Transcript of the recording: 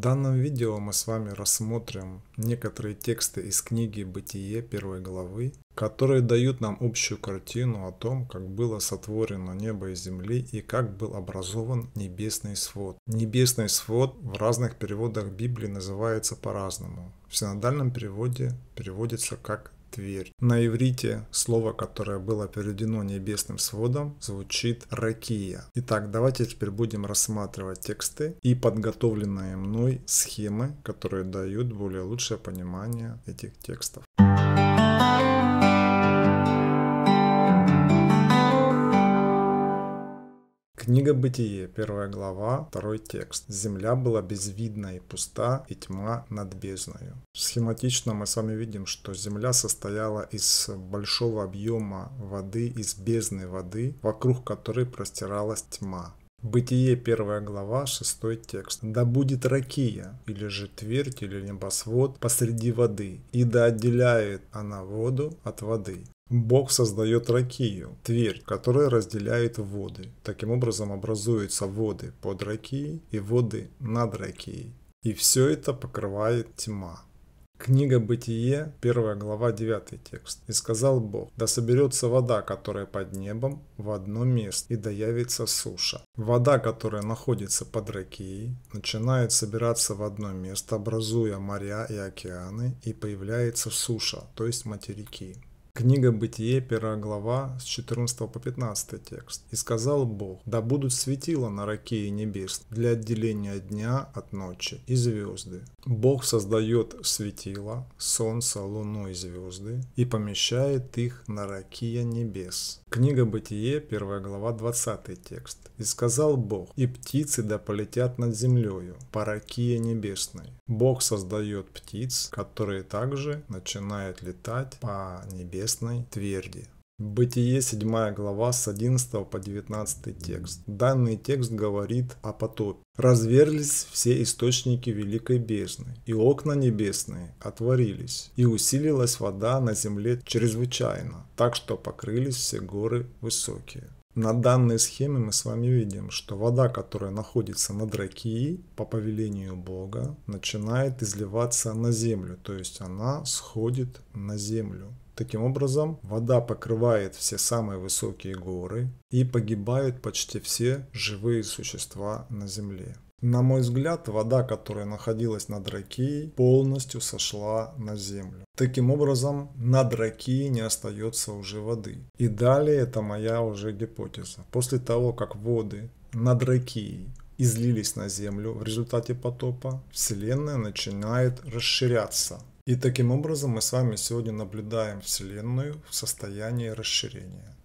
В данном видео мы с вами рассмотрим некоторые тексты из книги «Бытие» первой главы, которые дают нам общую картину о том, как было сотворено небо и земли и как был образован небесный свод. Небесный свод в разных переводах Библии называется по-разному. В синодальном переводе переводится как твердь. На иврите слово, которое было переведено небесным сводом, звучит ракия. Итак, давайте теперь будем рассматривать тексты и подготовленные мной схемы, которые дают более лучшее понимание этих текстов. Книга Бытие, первая глава, второй текст. «Земля была безвидна и пуста, и тьма над бездною». Схематично мы с вами видим, что земля состояла из большого объема воды, из бездны воды, вокруг которой простиралась тьма. Бытие, первая глава, шестой текст. «Да будет ракия, или же твердь, или небосвод посреди воды, и да отделяет она воду от воды, Бог создает Ракию, Тверь, которая разделяет воды. Таким образом образуются воды под Ракией и воды над Ракией. И все это покрывает тьма. Книга Бытие, 1 глава, 9 текст. «И сказал Бог, да соберется вода, которая под небом, в одно место, и да явится суша. Вода, которая находится под Ракией, начинает собираться в одно место, образуя моря и океаны, и появляется суша, то есть материки. Книга Бытие, первая глава, с 14 по 15 текст. «И сказал Бог, да будут светила на раке и небес для отделения дня от ночи и звезды». Бог создает светила, солнце, луну и звезды и помещает их на ракия небес. Книга Бытие, первая глава, 20 текст. «И сказал Бог, и птицы да полетят над землею, по ракия небесной». Бог создает птиц, которые также начинают летать по небес небесной тверди. Бытие 7 глава с 11 по 19 текст. Данный текст говорит о потопе. «Разверлись все источники великой бездны, и окна небесные отворились, и усилилась вода на земле чрезвычайно, так что покрылись все горы высокие». На данной схеме мы с вами видим, что вода, которая находится над Ракией, по повелению Бога, начинает изливаться на землю, то есть она сходит на землю. Таким образом, вода покрывает все самые высокие горы и погибают почти все живые существа на Земле. На мой взгляд, вода, которая находилась над Ракией, полностью сошла на землю. Таким образом, над Ракией не остается уже воды. И далее это моя уже гипотеза. После того, как воды над Ракией излились на землю в результате потопа, Вселенная начинает расширяться, и таким образом мы с вами сегодня наблюдаем Вселенную в состоянии расширения.